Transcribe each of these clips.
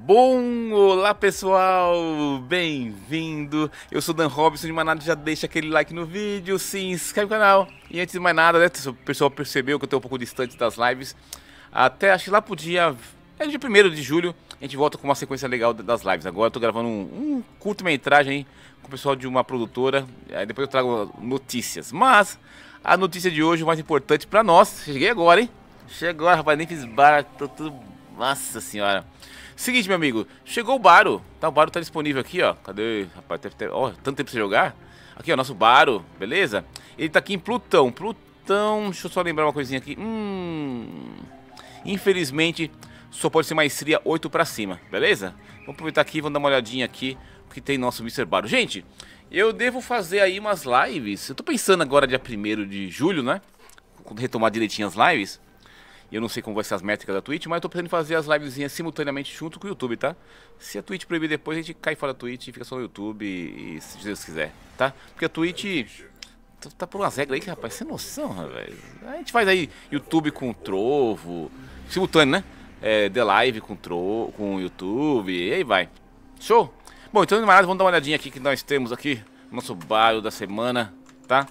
Bom, olá pessoal, bem-vindo. Eu sou Dan Robson de Manado, já deixa aquele like no vídeo, se inscreve no canal. E antes de mais nada, né, o pessoal percebeu que eu tô um pouco distante das lives. Até acho que lá pro dia, é dia 1 de julho, a gente volta com uma sequência legal das lives. Agora eu tô gravando um, um curto-metragem com o pessoal de uma produtora, aí depois eu trago notícias. Mas a notícia de hoje, o mais importante para nós, cheguei agora, hein? Chegou, rapaz, nem fiz barra, tô tudo... Nossa senhora! Seguinte, meu amigo, chegou o Baro, tá? O Baro tá disponível aqui, ó. Cadê? Rapaz, teve, teve, ó, tanto tempo pra você jogar. Aqui, ó, nosso Baro, beleza? Ele tá aqui em Plutão. Plutão, deixa eu só lembrar uma coisinha aqui. Hum. Infelizmente, só pode ser maestria 8 pra cima, beleza? Vamos aproveitar aqui, vamos dar uma olhadinha aqui o que tem nosso Mr. Baro. Gente, eu devo fazer aí umas lives. Eu tô pensando agora dia 1 de julho, né? Retomar direitinho as lives eu não sei como vai ser as métricas da Twitch, mas eu tô pensando em fazer as livezinhas simultaneamente junto com o YouTube, tá? Se a Twitch proibir depois, a gente cai fora da Twitch e fica só no YouTube, e, se Deus quiser, tá? Porque a Twitch tá, tá, por umas regras aí que, rapaz, sem noção, velho. A gente faz aí YouTube com trovo, simultâneo, né? É, The Live com trovo, com YouTube, e aí vai. Show? Bom, então, mais nada, vamos dar uma olhadinha aqui que nós temos aqui no nosso bairro da semana, tá?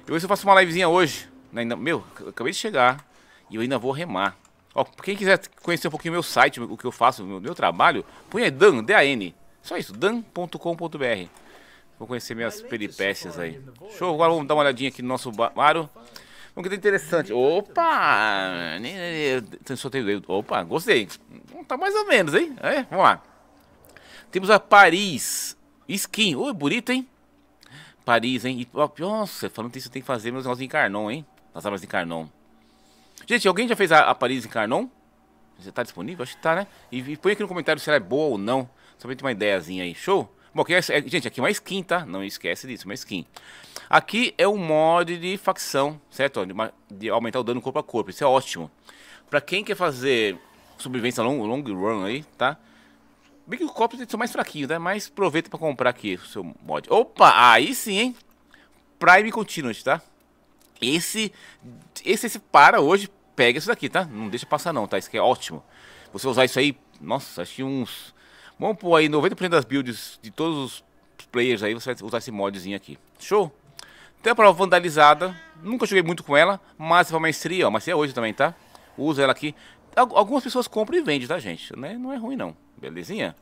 Eu vou ver se eu faço uma livezinha hoje. Né? Meu, acabei de chegar e eu ainda vou remar. Ó, quem quiser conhecer um pouquinho meu site, o que eu faço, meu, meu trabalho, põe aí Dan, D-A-N. Só isso, dan.com.br. Vou conhecer minhas peripécias aí. Show, agora vamos dar uma olhadinha aqui no nosso baro. Vamos que tá interessante. Opa! Só tenho Opa, gostei. Hum, tá mais ou menos, hein? É, vamos lá. Temos a Paris Skin. Oi, oh, bonito, hein? Paris, hein? E, nossa, falando isso, tem que fazer meus negócios em Carnon, hein? Nas armas de Carnon. Gente, alguém já fez a, a Paris em Carnon? Você tá disponível? Acho que tá, né? E, e, põe aqui no comentário se ela é boa ou não. Só pra ter uma ideiazinha aí. Show? Bom, aqui é, é, gente, aqui é uma skin, tá? Não esquece disso, uma skin. Aqui é um mod de facção, certo? De, uma, de aumentar o dano corpo a corpo. Isso é ótimo. Pra quem quer fazer sobrevivência long, long run aí, tá? Bem que tem que são mais fraquinhos, né? Mas aproveita pra comprar aqui o seu mod. Opa, aí sim, hein? Prime Continuous, tá? Esse esse, esse para hoje, pega isso daqui, tá? Não deixa passar não, tá? Isso aqui é ótimo. Você usar isso aí, nossa, acho que uns... Vamos pôr aí 90% das builds de todos os players aí, você vai usar esse modzinho aqui. Show? Tem a prova vandalizada, nunca joguei muito com ela, mas uma maestria, ó, maestria é hoje também, tá? Usa ela aqui. Algumas pessoas compram e vendem, tá, gente? Não é, não é ruim, não. Belezinha?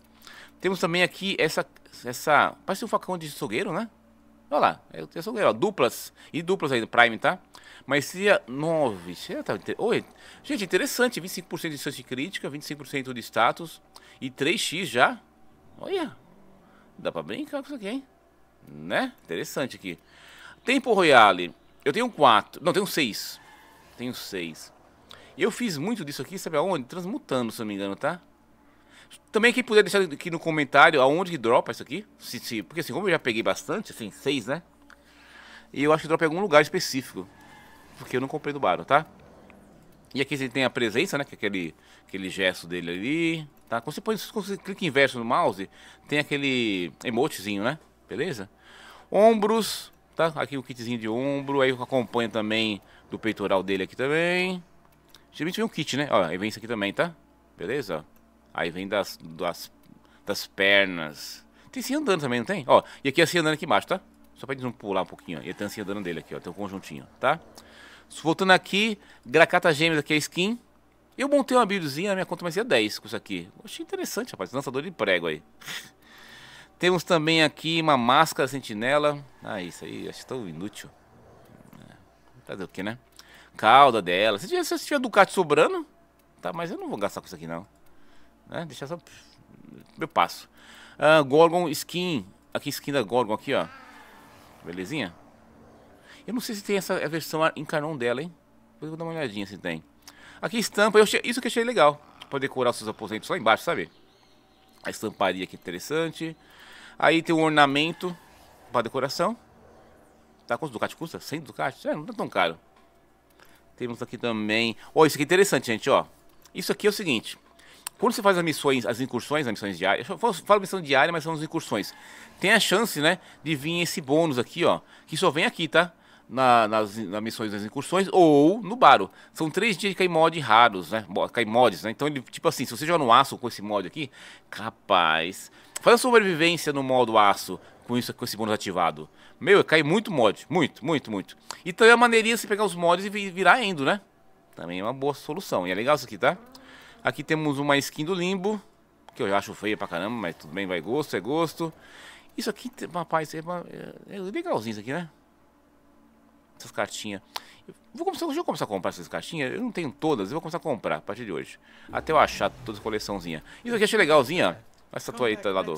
Temos também aqui essa... essa Parece um facão de açougueiro, né? Olha lá, eu, eu sou ó, duplas. E duplas aí do Prime, tá? Mas Maestria 9. Tá, oi. Gente, interessante. 25% de chance de crítica, 25% de status e 3x já. Olha. Dá pra brincar com isso aqui, hein? Né? Interessante aqui. Tempo Royale. Eu tenho 4. Não, tenho 6. Tenho 6. Eu fiz muito disso aqui, sabe aonde? Transmutando, se não me engano, tá? Também quem puder deixar aqui no comentário aonde que dropa isso aqui. Se, se, porque assim, como eu já peguei bastante, assim, seis, né? E eu acho que dropa em algum lugar específico. Porque eu não comprei do baro tá? E aqui você tem a presença, né? Que é aquele, aquele gesto dele ali. Tá? Quando você, põe, quando você clica verso no mouse, tem aquele emotezinho, né? Beleza? Ombros, tá? Aqui o kitzinho de ombro. Aí acompanha também do peitoral dele aqui também. Geralmente vem um kit, né? Olha, vem isso aqui também, tá? Beleza? Aí vem das, das, das pernas. Tem assim andando também, não tem? Ó, e aqui é assim andando aqui embaixo, tá? Só pra gente não pular um pouquinho, ó. E tem assim andando dele aqui, ó. Tem um conjuntinho, tá? Voltando aqui, Gracata Gêmeos aqui é skin. Eu montei uma buildzinha na minha conta, mas ia 10 com isso aqui. achei interessante, rapaz. Lançador de prego aí. Temos também aqui uma máscara sentinela. Ah, isso aí, acho tão inútil. É, fazer o que, né? Cauda dela. Se tiver, se tiver Ducati sobrando, tá, mas eu não vou gastar com isso aqui, não. Né? Deixa só. Eu passo. Uh, Gorgon skin. Aqui, skin da Gorgon, aqui, ó. Belezinha? Eu não sei se tem essa a versão em dela, hein? Depois eu vou dar uma olhadinha se tem. Aqui estampa, achei, isso que eu achei legal. Pra decorar os seus aposentos lá embaixo, sabe? A estamparia aqui é interessante. Aí tem um ornamento pra decoração. Tá quantos Ducati custa? 100 Ducati? É, não tá tão caro. Temos aqui também... Ó, oh, isso aqui é interessante, gente, ó. Isso aqui é o seguinte. Quando você faz as missões, as incursões, as missões diárias, eu falo, missão diária, mas são as incursões. Tem a chance, né, de vir esse bônus aqui, ó, que só vem aqui, tá? Na, nas, nas, missões das incursões ou no baro. São três dias de Kaimod raros, né? Kaimods, né? Então ele, tipo assim, se você joga no aço com esse mod aqui, capaz. Faz a sobrevivência no modo aço com isso com esse bônus ativado. Meu, cai muito mod. Muito, muito, muito. Então é a maneirinha você pegar os mods e virar indo, né? Também é uma boa solução. E é legal isso aqui, tá? Aqui temos uma skin do Limbo, que eu já acho feia pra caramba, mas tudo bem, vai gosto, é gosto. Isso aqui, rapaz, é, é, é legalzinho isso aqui, né? Essas cartinhas. Eu vou começar, deixa eu começar a comprar essas cartinhas. Eu não tenho todas, eu vou começar a comprar a partir de hoje. Até eu achar toda a coleçãozinha. Isso aqui eu achei legalzinha. Olha essa tua aí tá lá do.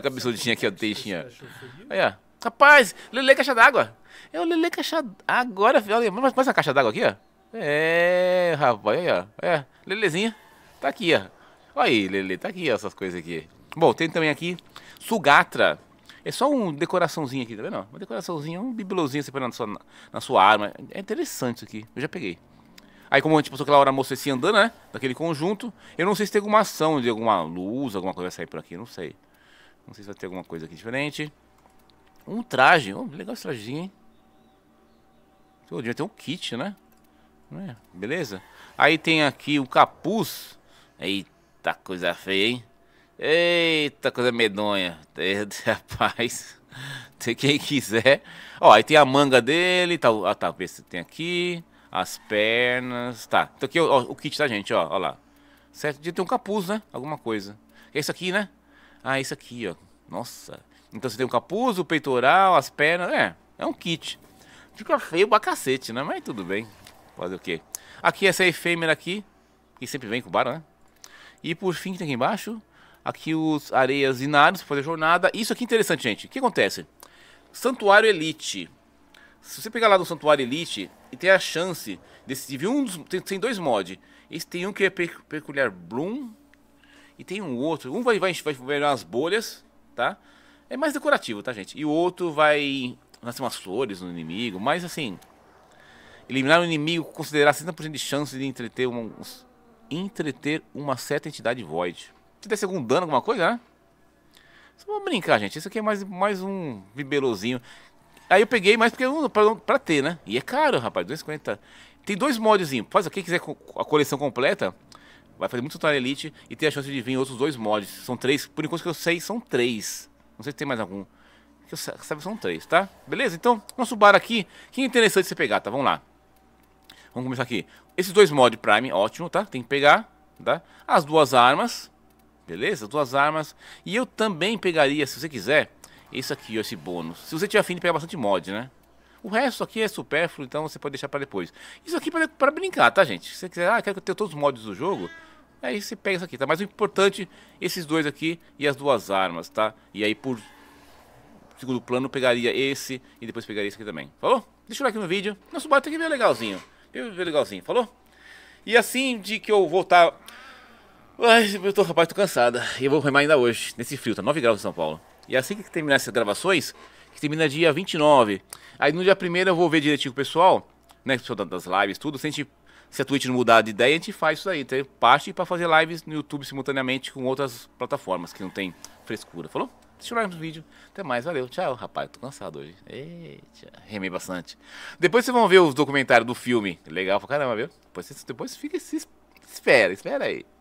que absurdinha aqui, ó, deixinha. Aí, ó. Rapaz, Lele caixa d'água. É o Lele caixa. Agora, olha, mais uma caixa d'água aqui, ó. É, rapaz, aí, ó. É, Lelezinha. Tá aqui, ó. Olha aí, Lele, tá aqui ó, essas coisas aqui. Bom, tem também aqui Sugatra. É só um decoraçãozinho aqui, tá vendo? Uma decoraçãozinha, um bibelôzinho você assim põe na sua, na sua arma. É interessante isso aqui. Eu já peguei. Aí como a gente passou aquela hora moça assim andando, né? Daquele conjunto. Eu não sei se tem alguma ação de alguma luz, alguma coisa vai sair por aqui, não sei. Não sei se vai ter alguma coisa aqui diferente. Um traje. Oh, legal esse trajezinho, hein? Pô, devia ter um kit, né? É, beleza? Aí tem aqui o capuz. Eita, coisa feia, hein? Eita, coisa medonha. Rapaz, tem quem quiser. Ó, aí tem a manga dele, tá, ah, tá, vê se tem aqui. As pernas, tá. Então aqui ó, o kit da gente, ó, ó lá. Certo? de ter um capuz, né? Alguma coisa. É isso aqui, né? Ah, é isso aqui, ó. Nossa. Então você tem o um capuz, o peitoral, as pernas. É, é um kit. Fica feio pra cacete, né? Mas tudo bem. Fazer o quê? Aqui essa efêmera aqui, que sempre vem com o né? E por fim, tem aqui embaixo, aqui os areias inários para fazer jornada. Isso aqui é interessante, gente. O que acontece? Santuário Elite. Se você pegar lá do Santuário Elite e tem a chance se vir um dos, tem, tem, dois mods. Esse tem um que é peculiar Bloom e tem um outro. Um vai vai vai, vai umas bolhas, tá? É mais decorativo, tá, gente? E o outro vai nascer umas flores no inimigo, mas assim, Eliminar um inimigo considerar 60% de chance de entreter uma, entreter uma certa entidade void. Tá se desse algum dano, alguma coisa, né? Só vamos brincar, gente. Isso aqui é mais, mais um bibelozinho. Aí eu peguei mais porque pra, pra ter, né? E é caro, rapaz, 250. Tem dois modzinhos. Faz quem quiser a coleção completa, vai fazer muito Total Elite e ter a chance de vir outros dois mods. São três, por enquanto que eu sei, são três. Não sei se tem mais algum. Que eu sabe, são três, tá? Beleza? Então, nosso bar aqui, que interessante você pegar, tá? Vamos lá. Vamos começar aqui. Esses dois mod Prime, ótimo, tá? Tem que pegar, tá? As duas armas, beleza? As duas armas. E eu também pegaria, se você quiser, esse aqui, ó, esse bônus. Se você tiver afim de pegar bastante mod, né? O resto aqui é supérfluo, então você pode deixar para depois. Isso aqui é para brincar, tá, gente? Se você quiser, ah, quero que eu tenha todos os mods do jogo, aí você pega isso aqui, tá? Mas o importante, esses dois aqui e as duas armas, tá? E aí, por segundo plano, pegaria esse e depois pegaria esse aqui também. Falou? Deixa o like no vídeo. Nosso bot aqui é legalzinho. Eu vi legalzinho, falou? E assim de que eu voltar. Ai, eu tô, rapaz, tô cansada. E eu vou remar ainda hoje, nesse frio, tá 9 graus em São Paulo. E assim que terminar essas gravações, que termina dia 29. Aí no dia 1 eu vou ver direitinho o pessoal, né? O pessoal das lives, tudo. Se a, gente, se a Twitch não mudar de ideia, a gente faz isso aí. Tem tá? parte para fazer lives no YouTube simultaneamente com outras plataformas que não tem frescura, falou? assistiu mais um vídeo. Até mais, valeu, tchau. Rapaz, tô cansado hoje. Eita, remei bastante. Depois vocês vão ver os documentários do filme. Legal pra caramba, viu? Depois, depois fica se espera, espera aí.